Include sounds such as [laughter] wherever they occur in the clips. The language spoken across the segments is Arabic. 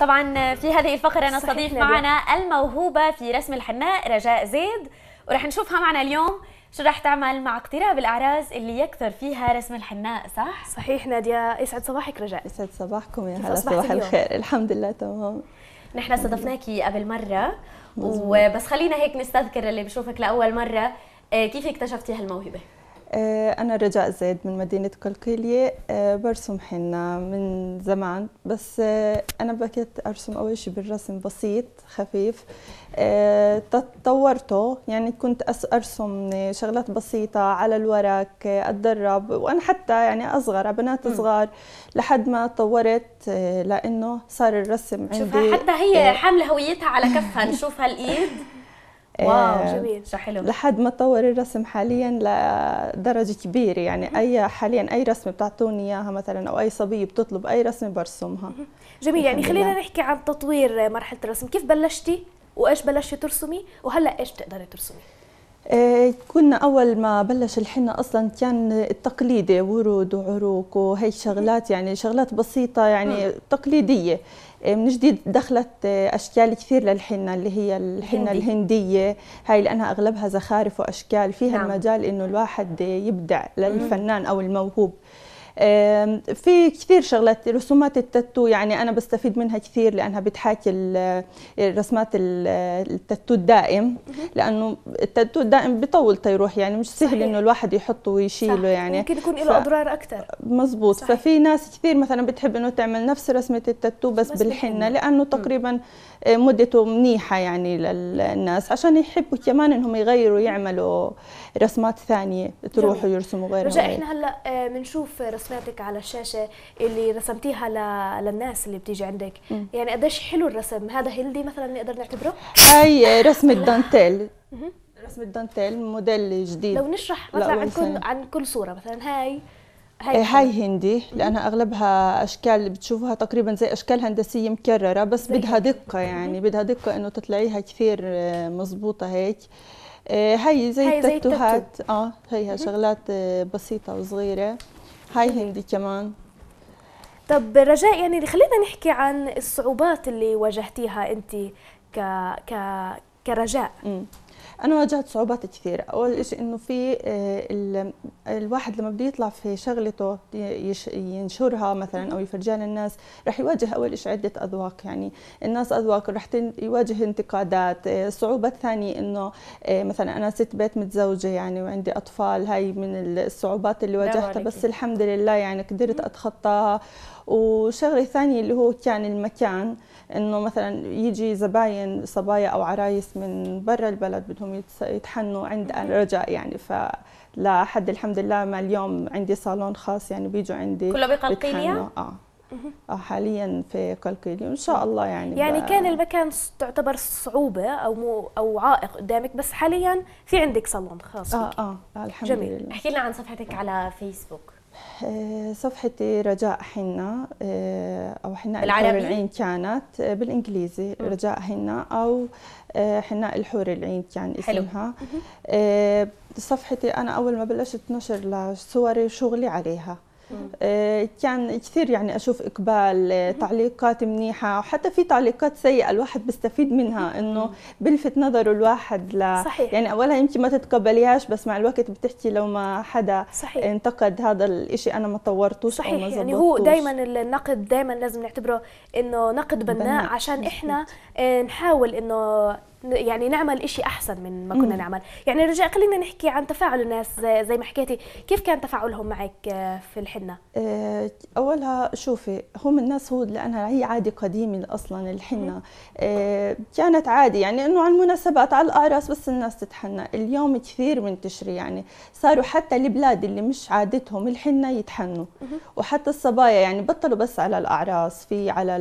طبعا في هذه الفقرة نستضيف معنا الموهوبة في رسم الحناء رجاء زيد ورح نشوفها معنا اليوم شو رح تعمل مع اقتراب الأعراس اللي يكثر فيها رسم الحناء صح؟ صحيح نادية يسعد صباحك رجاء يسعد صباحكم يا هلا صباح الخير الحمد لله تمام نحن استضفناكي قبل مرة وبس خلينا هيك نستذكر اللي بشوفك لأول مرة آه، كيف اكتشفتي هالموهبة؟ آه، أنا رجاء زيد من مدينة قلقيلية آه، برسم حنا من زمان بس آه، أنا بكيت أرسم أول شيء بالرسم بسيط خفيف تطورته يعني كنت أرسم شغلات بسيطة على الورق أتدرب وأنا حتى يعني أصغر بنات صغار لحد ما طورت لأنه صار الرسم عندي شوفها حتى هي يعني حاملة هويتها على كفها نشوفها الإيد [laughs] واو آه، جميل حلو لحد ما تطور الرسم حاليا لدرجه كبيره يعني اي حاليا اي رسمه بتعطوني اياها مثلا او اي صبيه بتطلب اي رسمه برسمها جميل يعني خلينا نحكي عن تطوير مرحله الرسم كيف بلشتي وايش بلشتي ترسمي وهلا ايش بتقدري ترسمي آه، كنا اول ما بلش الحنة اصلا كان التقليدي ورود وعروق وهي الشغلات يعني شغلات بسيطه يعني تقليديه آه، من جديد دخلت آه، اشكال كثير للحنه اللي هي الحنه الهندي. الهنديه هاي لانها اغلبها زخارف واشكال فيها نعم. المجال انه الواحد يبدع للفنان او الموهوب في كثير شغلات رسومات التاتو يعني انا بستفيد منها كثير لانها بتحاكي الرسمات التاتو الدائم لانه التاتو الدائم بيطول تيروح يعني مش سهل انه الواحد يحطه ويشيله صح. يعني ممكن يكون له اضرار اكثر مزبوط صحيح. ففي ناس كثير مثلا بتحب انه تعمل نفس رسمه التاتو بس, بس بالحنه لانه تقريبا آه، مدته منيحه يعني للناس عشان يحبوا كمان انهم يغيروا يعملوا رسمات ثانيه تروحوا يرسموا غيرها رجاء إيه. احنا هلا بنشوف آه، رسماتك على الشاشه اللي رسمتيها للناس اللي بتيجي عندك م. يعني قديش حلو الرسم هذا هيلدي مثلا نقدر نعتبره هاي رسمه دانتيل رسمه دانتيل موديل جديد لو نشرح مثلا عن كل عن كل صوره مثلا هاي هاي, إيه، هاي هندي لانها اغلبها اشكال بتشوفوها تقريبا زي اشكال هندسيه مكرره بس بدها دقه يعني بدها دقه انه تطلعيها كثير آه، مزبوطه هيك إيه، هاي زي التاتوهات اه هيها شغلات آه، بسيطه وصغيره هاي هندي كمان طب رجاء يعني خلينا نحكي عن الصعوبات اللي واجهتيها انت ك ك كرجاء انا واجهت صعوبات كثيره اول شيء انه في آه، الواحد لما بده يطلع في شغلته ينشرها مثلا او يفرجيها للناس رح يواجه اول شيء عده اذواق يعني الناس اذواق رح يواجه انتقادات الصعوبه آه، الثانيه انه آه، مثلا انا ست بيت متزوجه يعني وعندي اطفال هاي من الصعوبات اللي واجهتها بس الحمد لله يعني قدرت اتخطاها وشغله ثانيه اللي هو كان المكان انه مثلا يجي زباين صبايا او عرايس من برا البلد بدهم انهم يتحنوا عند الرجاء يعني ف لا حد الحمد لله ما اليوم عندي صالون خاص يعني بيجوا عندي كله بقلقيليا؟ اه اه حاليا في قلقيليا ان شاء الله يعني يعني كان المكان تعتبر صعوبه او مو او عائق قدامك بس حاليا في عندك صالون خاص اه آه،, اه الحمد جميل. لله جميل احكي لنا عن صفحتك على فيسبوك آه، صفحتي آه، آه، رجاء حنا او حناء الحور العين كانت بالانجليزي رجاء حنا او حناء الحور العين كان اسمها حلو. صفحتي انا اول ما بلشت نشر لصوري وشغلي عليها آه، كان كثير يعني اشوف اقبال آه، تعليقات منيحه وحتى في تعليقات سيئه الواحد بيستفيد منها انه بلفت نظره الواحد ل صحيح. يعني اولها يمكن ما تتقبليهاش بس مع الوقت بتحكي لو ما حدا صحيح. انتقد هذا الشيء انا ما طورتوش صحيح. او ما يعني هو دائما النقد دائما لازم نعتبره انه نقد بناء, بناء. عشان احنا آه، نحاول انه يعني نعمل إشي أحسن من ما كنا نعمل يعني رجع خلينا نحكي عن تفاعل الناس زي ما حكيتي كيف كان تفاعلهم معك آه، في الحنة آه، أولها شوفي هم الناس هود لأنها هي عادة قديمة أصلا الحنة آه، كانت عادي يعني أنه على المناسبات على الأعراس بس الناس تتحنى اليوم كثير منتشرة يعني صاروا حتى البلاد اللي مش عادتهم الحنة يتحنوا وحتى الصبايا يعني بطلوا بس على الأعراس في على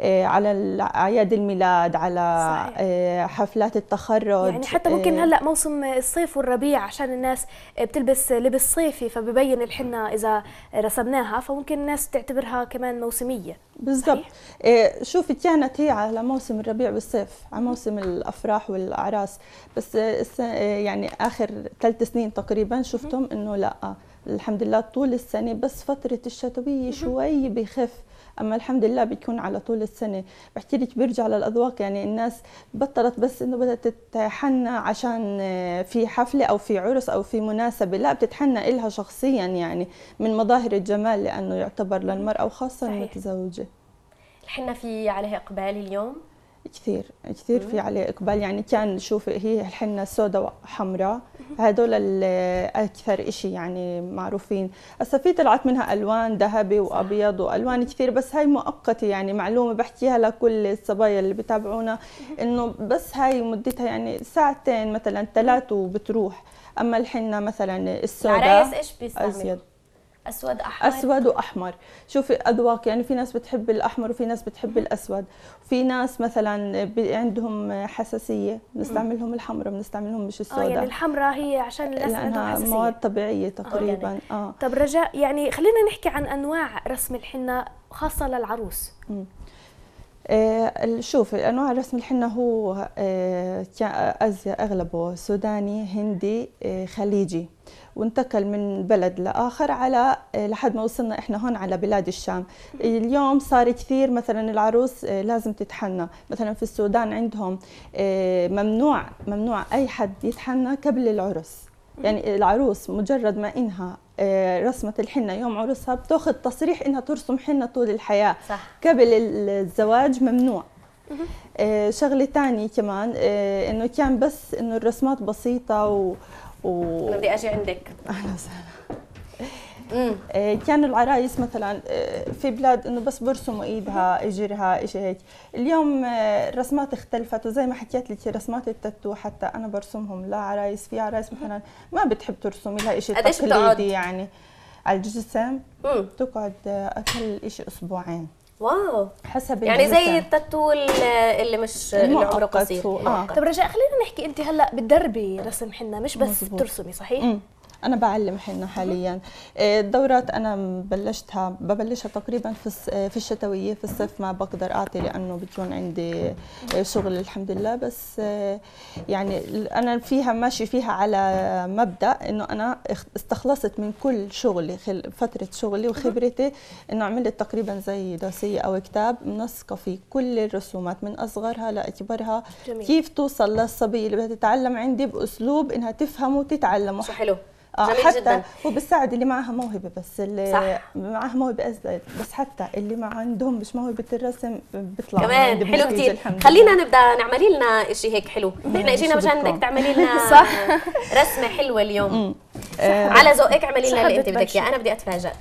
آه، على اعياد الميلاد على صحيح. آه، حفلات التخرج يعني حتى ممكن آه. هلا موسم الصيف والربيع عشان الناس بتلبس لبس صيفي فببين الحنه اذا رسمناها فممكن الناس تعتبرها كمان موسميه بالضبط إيه شوفي كانت هي على موسم الربيع والصيف على موسم الافراح والاعراس بس يعني اخر ثلاث سنين تقريبا شفتم انه لا الحمد لله طول السنه بس فتره الشتويه شوي بخف اما الحمد لله بيكون على طول السنه بحكي لك بيرجع للاذواق يعني الناس بطلت بس انه بدها تتحنى عشان آه، في حفله او في عرس او في مناسبه لا بتتحنى إلها شخصيا يعني من مظاهر الجمال لانه يعتبر للمراه وخاصه المتزوجه الحنه في عليها اقبال اليوم كثير كثير في عليه اقبال يعني كان شوف هي الحنه سوداء وحمراء هذول اكثر شيء يعني معروفين هسه في طلعت منها الوان ذهبي وابيض والوان كثير بس هاي مؤقته يعني معلومه بحكيها لكل الصبايا اللي بتابعونا انه بس هاي مدتها يعني ساعتين مثلا ثلاث وبتروح اما الحنه مثلا السوداء العرايس ايش بيستعملوا اسود احمر اسود واحمر شوفي اذواق يعني في ناس بتحب الاحمر وفي ناس بتحب الاسود في ناس مثلا عندهم حساسيه بنستعملهم الحمراء بنستعملهم مش السوداء اه يعني الحمراء هي عشان الناس عندهم حساسيه مواد طبيعيه آه، يعني تقريبا يعني. اه طب رجاء يعني خلينا نحكي عن انواع رسم الحنه خاصه للعروس مم. آه، شوفي انواع رسم الحنه هو آه، ازياء اغلبه سوداني هندي خليجي وانتقل من بلد لاخر على آه، لحد ما وصلنا احنا هون على بلاد الشام اليوم صار كثير مثلا العروس آه، لازم تتحنى مثلا في السودان عندهم آه، ممنوع ممنوع اي حد يتحنى قبل العرس يعني العروس مجرد ما انها رسمت الحنه يوم عرسها بتاخذ تصريح انها ترسم حنه طول الحياه صح. قبل الزواج ممنوع شغله ثانيه كمان انه كان بس انه الرسمات بسيطه و و... انا بدي اجي عندك اهلا وسهلا إيه، كانوا العرايس مثلا إيه، في بلاد انه بس برسموا ايدها اجرها شيء هيك اليوم الرسمات إيه، اختلفت وزي ما حكيت لك رسمات التاتو حتى انا برسمهم لا عرايس في عرايس مثلا ما بتحب ترسمي لها شيء تقليدي يعني على الجسم تقعد اقل شيء اسبوعين واو حسب يعني زي التاتو اللي مش اللي عمره قصير آه. طب رجاء خلينا نحكي انت هلا بتدربي رسم حنا مش بس مزبوط. بترسمي صحيح؟ مم. انا بعلم حنا حاليا إيه، الدورات انا بلشتها ببلشها تقريبا في في الشتويه في الصيف ما بقدر اعطي لانه بتكون عندي شغل الحمد لله بس إيه، يعني انا فيها ماشي فيها على مبدا انه انا استخلصت من كل شغلي فتره شغلي وخبرتي انه عملت تقريبا زي دوسيه او كتاب منسقه فيه كل الرسومات من اصغرها لاكبرها جميل. كيف توصل للصبيه اللي بدها تتعلم عندي باسلوب انها تفهم وتتعلمه حلو آه، حتى جدا. بيساعد اللي معها موهبه بس اللي صح. معها موهبه أزد بس حتى اللي ما عندهم مش موهبه الرسم بيطلع كمان يعني حلو كثير خلينا نبدا نعملي لنا شيء هيك حلو احنا اجينا مشان بدك تعملي لنا [laughs] صح [laughs] رسمه حلوه اليوم آه، على ذوقك اعملي لنا اللي انت بدك اياه انا بدي اتفاجئ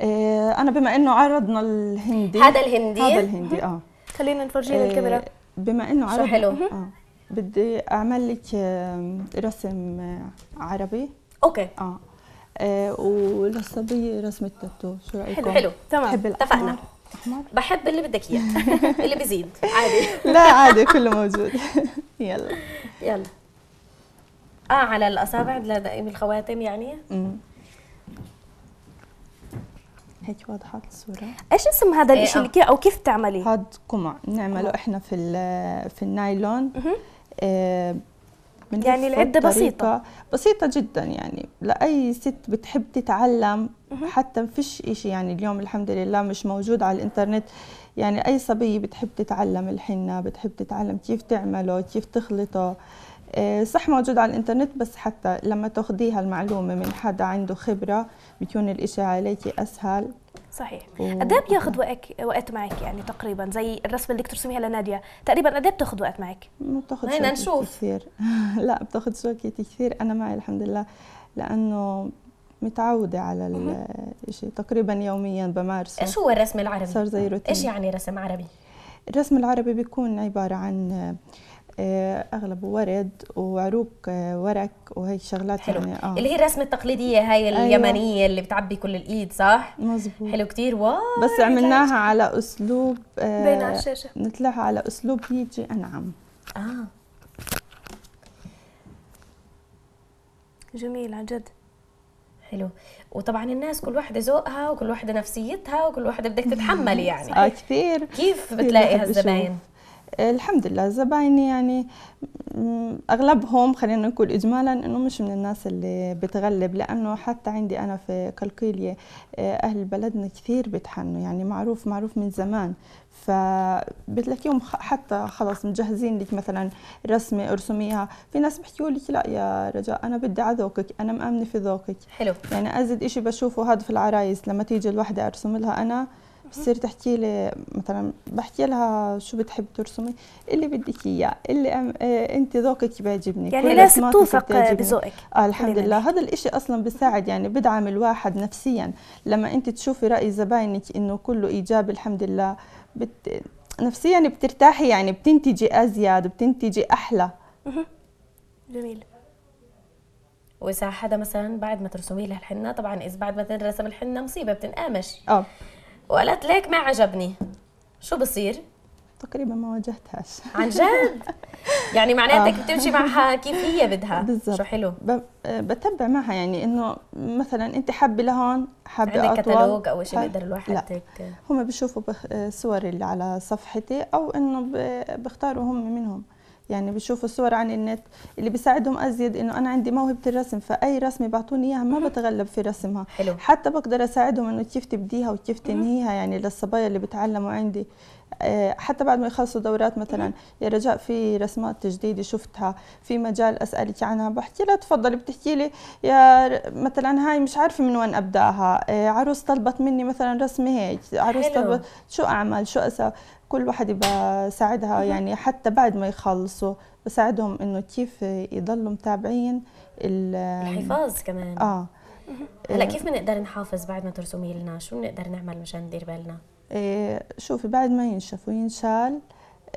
آه، انا بما انه عرضنا الهندي هذا الهندي هذا الهندي اه [laughs] خلينا نفرجيه للكاميرا بما انه عرض حلو آه بدي اعمل لك رسم عربي اوكي اه, والصبيه وللصبيه رسمه تاتو شو رايكم؟ حلو حلو تمام اتفقنا بحب اللي بدك اياه [laughs] اللي بزيد عادي لا عادي كله موجود [laughs] يلا يلا اه على الاصابع الخواتم يعني امم هيك واضحه الصوره ايش اسم هذا الشيء إيه، اللي او كيف بتعمليه هذا قمع بنعمله احنا في في النايلون يعني العده بسيطه بسيطه جدا يعني لاي ست بتحب تتعلم حتى ما فيش شيء يعني اليوم الحمد لله مش موجود على الانترنت يعني اي صبيه بتحب تتعلم الحنه بتحب تتعلم كيف تعمله كيف تخلطه آه، صح موجود على الانترنت بس حتى لما تاخذيها المعلومه من حدا عنده خبره بيكون الاشي عليكي اسهل صحيح قد ايه بياخد وقت معك يعني تقريبا زي الرسمه اللي ترسميها لناديه تقريبا قد ايه بتاخذ وقت معك ما بتاخد شوكي نشوف. كثير [laughs] لا بتاخذ وقت كثير انا معي الحمد لله لانه متعوده على الشيء تقريبا يوميا بمارسه ايش هو الرسم العربي صار زي روتين ايش يعني رسم عربي الرسم العربي بيكون عباره عن آه، اغلبه ورد وعروق آه، ورق وهي الشغلات حلو. يعني آه. اللي هي الرسمه التقليديه هاي أيوة. اليمنيه أيوة. اللي بتعبي كل الايد صح مزبوط حلو كثير واو بس عملناها على اسلوب آه بين الشاشه نتلاها على اسلوب هيجي انعم اه جميل عن جد حلو وطبعا الناس كل واحدة ذوقها وكل واحدة نفسيتها وكل واحدة بدك تتحملي يعني اه كثير كيف بتلاقي هالزباين الحمد لله زبايني يعني اغلبهم خلينا نقول اجمالا انه مش من الناس اللي بتغلب لانه حتى عندي انا في قلقيليه آه، اهل بلدنا كثير بيتحنوا يعني معروف معروف من زمان فبتلاقيهم حتى خلص مجهزين لك مثلا رسمه ارسميها في ناس بحكوا لك لا يا رجاء انا بدي على ذوقك انا مامنه في ذوقك حلو يعني ازيد شيء بشوفه هذا في العرايس لما تيجي الوحده ارسم لها انا بتصير تحكي لي مثلا بحكي لها شو بتحب ترسمي اللي بدك اياه اللي أم... إيه انت ذوقك بيعجبني يعني ناس بتوثق بذوقك آه الحمد لله هذا الإشي اصلا بيساعد يعني بدعم الواحد نفسيا لما انت تشوفي راي زباينك انه كله ايجابي الحمد لله بت... نفسيا بترتاحي يعني بتنتجي ازيد بتنتجي احلى جميل واذا حدا مثلا بعد ما ترسمي لها الحنه طبعا اذا بعد ما تنرسم الحنه مصيبه بتنقامش اه وقالت ليك ما عجبني شو بصير؟ تقريبا ما واجهتهاش عن جد؟ يعني معناتك آه. بتمشي معها كيف هي بدها بالزبط. شو حلو ب... بتبع معها يعني انه مثلا انت حابه لهون حابه اطول كتالوج او شيء بيقدر طيب. الواحد لا. تك... هم بيشوفوا بخ... صوري اللي على صفحتي او انه ب... بختاروا هم منهم يعني بيشوفوا صور عن النت اللي بيساعدهم ازيد انه انا عندي موهبه الرسم فاي رسمه بيعطوني اياها ما بتغلب في رسمها حلو. حتى بقدر اساعدهم انه كيف تبديها وكيف تنهيها يعني للصبايا اللي بتعلموا عندي آه، حتى بعد ما يخلصوا دورات مثلا يا رجاء في رسمات جديده شفتها في مجال اسالك عنها بحكي لها تفضلي بتحكي لي يا مثلا هاي مش عارفه من وين ابداها آه، عروس طلبت مني مثلا رسمه هيك عروس حلو. طلبت شو اعمل شو اسوي كل واحد بساعدها يعني حتى بعد ما يخلصوا بساعدهم انه كيف يضلوا متابعين الحفاظ كمان اه هلا آه. كيف بنقدر نحافظ بعد ما ترسمي لنا شو بنقدر نعمل مشان ندير بالنا إيه، شوفي بعد ما ينشف وينشال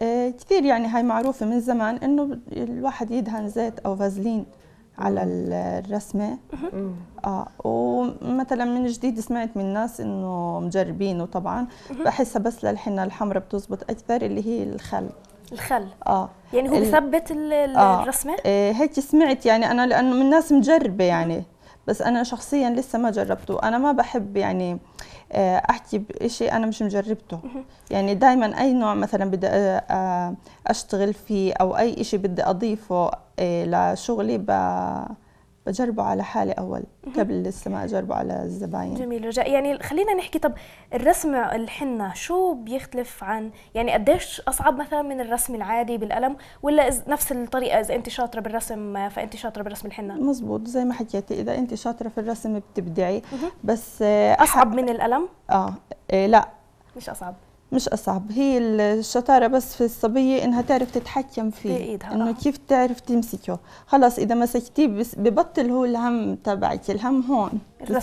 إيه، كثير يعني هاي معروفة من زمان إنه الواحد يدهن زيت أو فازلين على الرسمة آه ومثلا من جديد سمعت من ناس إنه مجربينه طبعا بحسها بس للحنة الحمراء بتزبط أكثر اللي هي الخل الخل اه يعني هو بثبت آه. الرسمه؟ آه. هيك سمعت يعني انا لانه من ناس مجربه يعني بس انا شخصيا لسه ما جربته انا ما بحب يعني آه، احكي بشيء انا مش مجربته يعني دائما اي نوع مثلا بدي آه، آه، اشتغل فيه او اي شيء بدي اضيفه لشغلي ب بجربه على حالي اول قبل لسه ما اجربه على الزباين جميل رجاء يعني خلينا نحكي طب الرسم الحنه شو بيختلف عن يعني قديش اصعب مثلا من الرسم العادي بالقلم ولا نفس الطريقه اذا انت شاطره بالرسم فانت شاطره برسم الحنه مزبوط زي ما حكيتي اذا انت شاطره في الرسم بتبدعي بس آه، اصعب من القلم اه, آه. لا مش اصعب مش اصعب هي الشطاره بس في الصبيه انها تعرف تتحكم فيه انه كيف تعرف تمسكه خلاص اذا مسكتيه ببطل هو الهم تبعك الهم هون [laughs]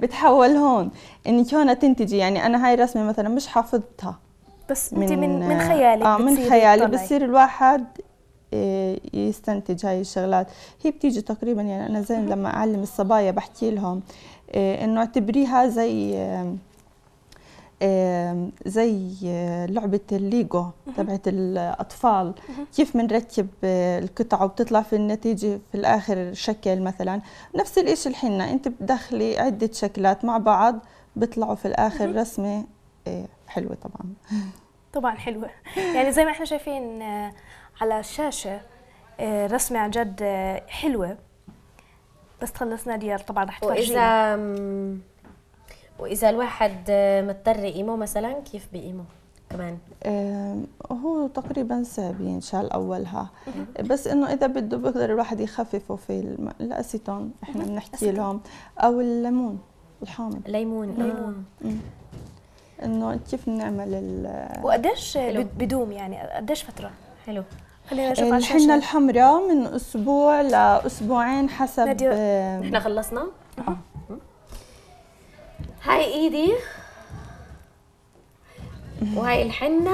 بتحول هون انك هون تنتجي يعني انا هاي الرسمه مثلا مش حافظتها بس من من, من خيالك اه من خيالي بصير الواحد إيه، يستنتج هاي الشغلات هي بتيجي تقريبا يعني انا زين لما اعلم الصبايا بحكي لهم إيه، انه اعتبريها زي زي آه، لعبة الليجو تبعت الأطفال كيف بنركب آه، القطعة وبتطلع في النتيجة في الآخر شكل مثلا نفس الإشي الحنة أنت بتدخلي عدة شكلات مع بعض بيطلعوا في الآخر رسمة آه، حلوة طبعا [laughs] طبعا حلوة يعني زي ما احنا شايفين على الشاشة رسمة عن جد حلوة بس خلصنا ديال طبعا رح تفرجينا واذا الواحد آه، مضطر يقيمه مثلا كيف بيقيمه كمان آه، هو تقريبا سابي ان شاء الله اولها بس انه اذا بده بقدر الواحد يخففه في الاسيتون احنا بنحكي لهم او الليمون الحامض ليمون ليمون انه كيف بنعمل ال وقديش بدوم يعني قديش فتره حلو خلينا نشوف الحنه الحمراء من اسبوع لاسبوعين حسب نحن آه، خلصنا؟ اه هاي ايدي وهاي الحنة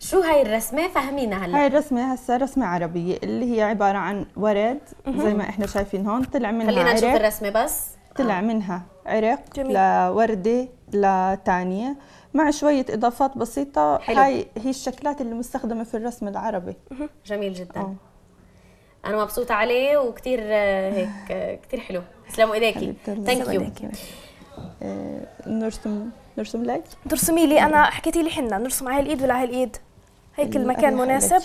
شو هاي الرسمة فهمينا هلا هاي الرسمة هسا رسمة عربية اللي هي عبارة عن ورد زي ما احنا شايفين هون طلع منها خلينا نشوف الرسمة بس طلع آه. منها عرق جميل. لوردة لتانية مع شوية إضافات بسيطة حلو. هاي هي الشكلات اللي مستخدمة في الرسم العربي جميل جدا أوه. أنا مبسوطة عليه وكتير آه، هيك آه، كتير حلو تسلموا إيديكي ثانك يو نرسم نرسم لك ترسمي لي انا حكيتي لي حنا نرسم على الايد ولا على الايد هيك المكان مناسب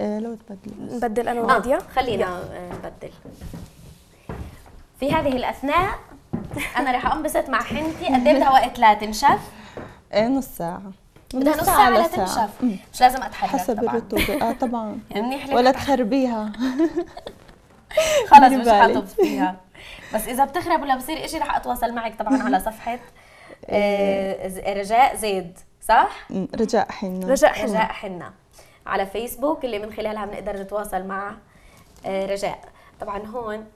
آه، لو تبدل نبدل انا ونادية آه خلينا آه، نبدل في هذه الاثناء انا راح انبسط مع حنتي قد ايه بدها وقت لا تنشف؟ آه، نص ساعة بدها نص ساعة لا تنشف مش لازم اتحرك حسب الرطوبة اه طبعا [laughs] منيح ولا تخربيها خلص [laughs] مش حطب فيها بس اذا بتخرب ولا بصير شيء رح اتواصل معك طبعا على [laughs] صفحه آه، رجاء زيد صح؟ رجاء حنا رجاء حنا رجاء حنا على فيسبوك اللي من خلالها بنقدر نتواصل مع آه، رجاء طبعا هون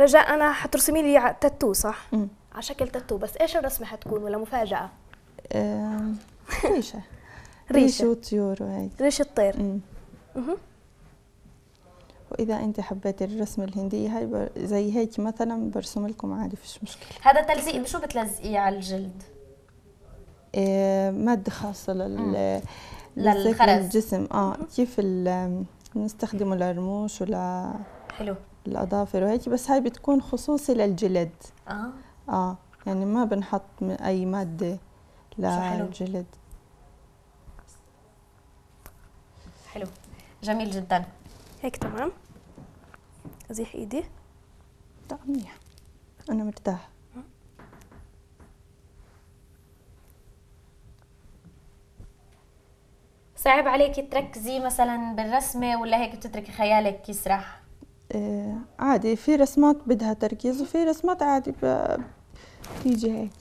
رجاء انا حترسمي لي تاتو صح؟ على شكل تاتو بس ايش الرسمه حتكون ولا مفاجاه؟ آه، [laughs] ريشه ريشه وطيور وهيك ريشه طير واذا انت حبيتي الرسمه الهنديه هاي زي هيك مثلا برسم لكم عادي فيش مشكله هذا تلزيق بشو بتلزقيه على الجلد إيه ماده خاصه لل للخرز الجسم اه كيف بنستخدمه للرموش ولا حلو الاظافر وهيك بس هاي بتكون خصوصي للجلد اه اه يعني ما بنحط اي ماده للجلد جميل جدا هيك تمام ازيح ايدي لا منيح انا مرتاحه صعب عليكي تركزي مثلا بالرسمه ولا هيك بتتركي خيالك يسرح آه عادي في رسمات بدها تركيز وفي رسمات عادي بتيجي هيك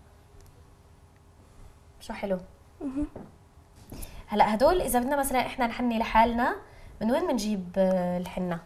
[laughs] شو حلو هلا هدول اذا بدنا مثلا احنا نحني لحالنا من وين بنجيب آه، الحنه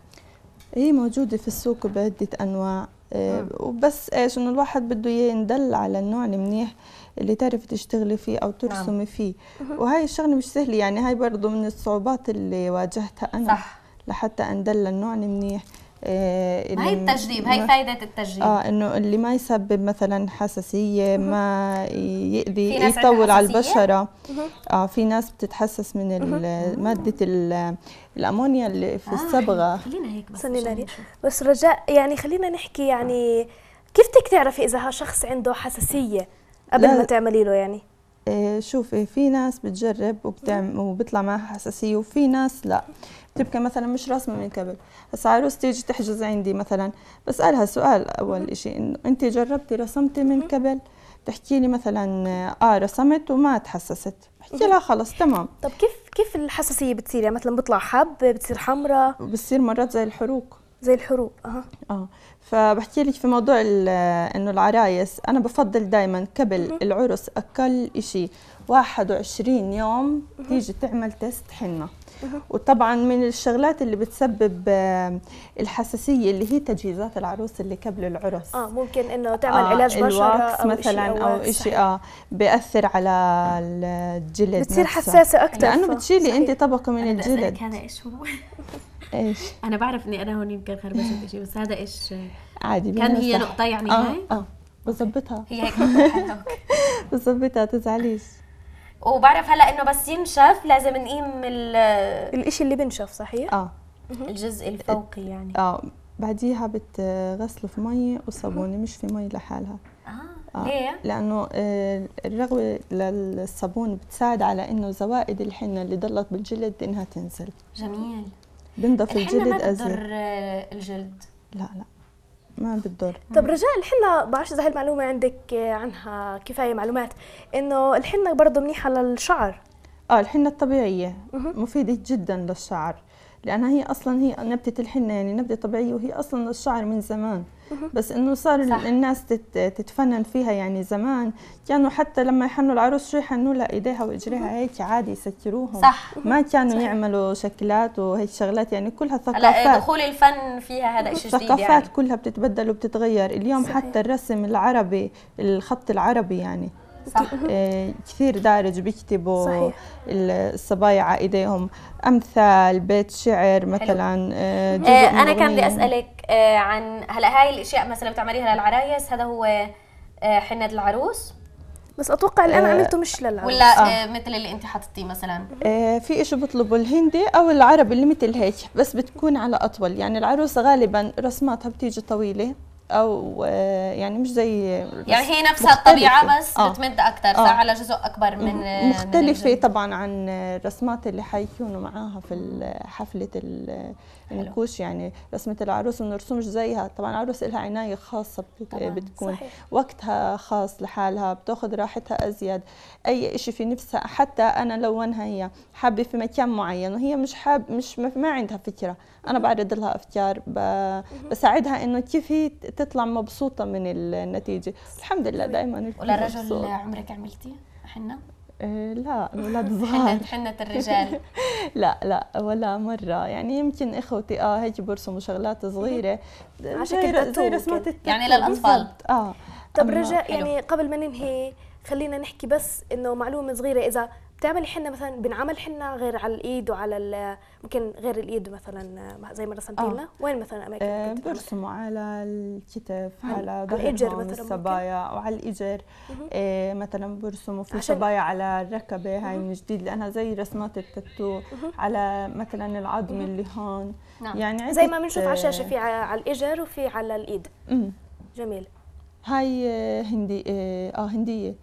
هي إيه، موجوده في السوق بعده انواع آه، آه. وبس ايش انه الواحد بده يندل على النوع المنيح اللي تعرف تشتغلي فيه او ترسمي نعم. فيه وهي الشغله مش سهله يعني هاي برضه من الصعوبات اللي واجهتها انا صح لحتى اندل النوع المنيح آه، ما هي التجريب هي فايدة التجريب اه انه اللي ما يسبب مثلا حساسية ما يأذي يطول على البشرة اه في ناس بتتحسس من مادة الامونيا اللي في آه الصبغة خلينا هيك بس بس رجاء يعني خلينا نحكي يعني كيف بدك تعرفي اذا شخص عنده حساسية قبل ما تعملي له يعني آه، شوفي في ناس بتجرب وبتعمل وبيطلع معها حساسية وفي ناس لا تبكى مثلا مش رسمه من قبل هسا عروس تيجي تحجز عندي مثلا بسالها سؤال اول شيء انه انت جربتي رسمتي من قبل تحكي لي مثلا اه رسمت وما تحسست بحكي لها خلص تمام طب كيف كيف الحساسيه بتصير يعني مثلا بطلع حب بتصير حمراء بتصير مرات زي الحروق زي الحروق اه اه فبحكي لك في موضوع انه العرايس انا بفضل دائما قبل العرس اقل شيء 21 يوم تيجي تعمل تيست حنه وطبعا من الشغلات اللي بتسبب آه، الحساسيه اللي هي تجهيزات العروس اللي قبل العرس اه ممكن انه آه، تعمل آه علاج بشره او مثلا او شيء اه بياثر على الجلد بتصير نفسه. حساسه اكثر لانه بتشيلي انت طبقه من الجلد كان ايش هو [laughs] ايش انا بعرف اني انا هون يمكن خربشت شيء بس هذا ايش عادي كان هي نقطه يعني اه اه بظبطها هي هيك [laughs] بظبطها تزعليش وبعرف هلا انه بس ينشف لازم نقيم ال الشيء اللي بنشف صحيح؟ اه الجزء الفوقي يعني اه بعديها بتغسله في مي وصابونه مش في مي لحالها آه. آه. ليه؟ لانه آه، الرغوه للصابون بتساعد على انه زوائد الحنه اللي ضلت بالجلد انها تنزل جميل بنضف الجلد الحنه ما بتضر آه، الجلد لا لا ما بتضر طب رجاء الحنه بعرفش اذا المعلومه عندك آه، عنها كفايه معلومات انه الحنه برضه منيحه للشعر اه الحنه الطبيعيه مفيده جدا للشعر لانها هي اصلا هي نبته الحنه يعني نبته طبيعيه وهي اصلا للشعر من زمان بس انه صار صح. الناس تتفنن فيها يعني زمان كانوا حتى لما يحنوا العروس شو يحنوا لها ايديها واجريها هيك عادي يسكروهم صح ما كانوا صح. يعملوا شكلات وهيك شغلات يعني كلها ثقافات دخول الفن فيها هذا شيء جديد الثقافات يعني. كلها بتتبدل وبتتغير اليوم صحيح. حتى الرسم العربي الخط العربي يعني صح. آه، كثير دارج بيكتبوا الصبايا على ايديهم امثال بيت شعر مثلا آه, آه، انا كان بدي اسالك آه، عن هلا هاي الاشياء مثلا بتعمليها للعرايس هذا هو آه، حناد العروس بس اتوقع اللي انا آه، عملته مش للعرس ولا آه. مثل اللي انت حطيتيه مثلا آه في شيء بطلبه الهندي او العربي اللي مثل هيك بس بتكون على اطول يعني العروس غالبا رسماتها بتيجي طويله او آه، يعني مش زي يعني هي نفسها الطبيعه بس آه. بتمد اكثر آه. على جزء اكبر من آه، مختلفه من طبعا عن الرسمات اللي حيكونوا معاها في حفله النكوش يعني رسمه العروس والرسوم مش زيها طبعا العروس لها عنايه خاصه بتكون صحيح. وقتها خاص لحالها بتاخذ راحتها ازيد اي شيء في نفسها حتى انا لونها هي حابه في مكان معين وهي مش حاب مش ما عندها فكره انا بعرض لها افكار بساعدها انه كيف هي تطلع مبسوطه من النتيجه الحمد لله طيب. دائما وللرجل عمرك عملتي حنا آه، لا اولاد صغار [laughs] حنة الرجال [laughs] لا لا ولا مره يعني يمكن اخوتي اه هيك برسموا شغلات صغيره عشان زي رسمات يعني للاطفال اه طب رجاء يعني قبل ما ننهي خلينا نحكي بس انه معلومه صغيره اذا بتعملي حنه مثلا بنعمل حنه غير على الايد وعلى ممكن غير الايد مثلا زي ما رسمتي لنا آه. وين مثلا اماكن آه برسموا على الكتف على ظهرهم الصبايا او على الاجر آه مثلا برسموا في صبايا على الركبه هاي من جديد لانها زي رسمات التاتو على مثلا العظم اللي هون نعم. يعني زي ما بنشوف على الشاشه آه، في على الاجر وفي على الايد جميل هاي آه، هندي اه, آه، هنديه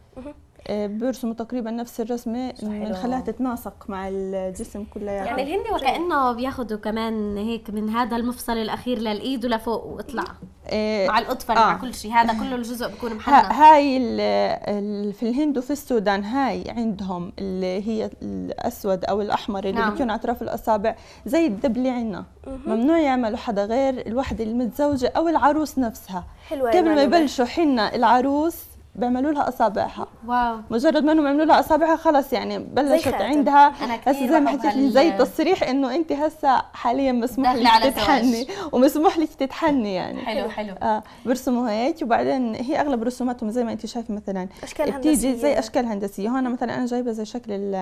بيرسموا تقريبا نفس الرسمه بنخليها تتناسق مع الجسم كله يعني, يعني الهندي وكانه بياخذوا كمان هيك من هذا المفصل الاخير للايد ولفوق واطلع إيه مع القطفه آه. مع كل شيء هذا كله الجزء بيكون محنط هاي في الهند وفي السودان هاي عندهم اللي هي الاسود او الاحمر اللي نعم. بيكون على اطراف الاصابع زي الدبلة عندنا ممنوع يعملوا حدا غير الوحده المتزوجه او العروس نفسها حلوة قبل ما يبلشوا حنا العروس بيعملوا لها اصابعها واو مجرد ما انهم عملوا لها اصابعها خلص يعني بلشت عندها هسه زي ما حكيت لي زي تصريح انه انت هسه حاليا مسموح لك تتحني ومسموح لك تتحني يعني حلو حلو آه بيرسموا هيك وبعدين هي اغلب رسوماتهم زي ما انت شايفه مثلا اشكال بتيجي زي اشكال هندسيه هون مثلا انا جايبه زي شكل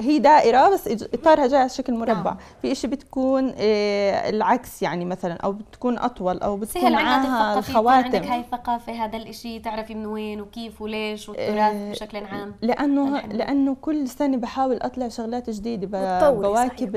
هي دائره بس اطارها جاي على شكل نعم. مربع نعم. في شيء بتكون إيه العكس يعني مثلا او بتكون اطول او بتكون معاها الخواتم عندك هاي الثقافه هذا الشيء تعرفي من وين وكيف وليش والتراث آه، بشكل عام لانه لانه كل سنه بحاول اطلع شغلات جديده بواكب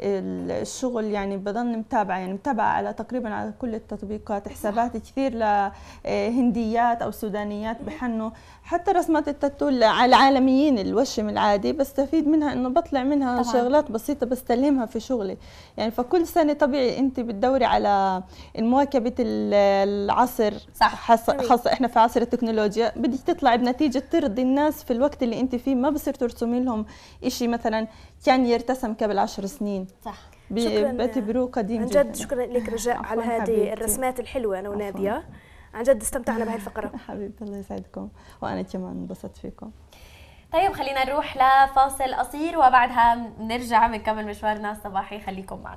الشغل يعني بضل متابعه يعني متابعه على تقريبا على كل التطبيقات حسابات كثير لهنديات آه، او سودانيات بحنوا حتى رسمات التاتو العالميين الوشم العادي بستفيد منها انه بطلع منها طبعا. شغلات بسيطه بستلمها في شغلي يعني فكل سنه طبيعي انت بتدوري على مواكبه العصر صح حص... احنا في عصر التكنولوجيا التكنولوجيا بدك تطلعي بنتيجه ترضي الناس في الوقت اللي انت فيه ما بصير ترسمي لهم شيء مثلا كان يرتسم قبل عشر سنين صح بعتبروه قديم عن جد شكرا لك [laughs] رجاء على هذه الرسمات الحلوه انا وناديه عن جد استمتعنا بهي الفقره [laughs] حبيبتي الله يسعدكم وانا كمان انبسطت فيكم طيب خلينا نروح لفاصل قصير وبعدها نرجع بنكمل مشوارنا الصباحي خليكم معنا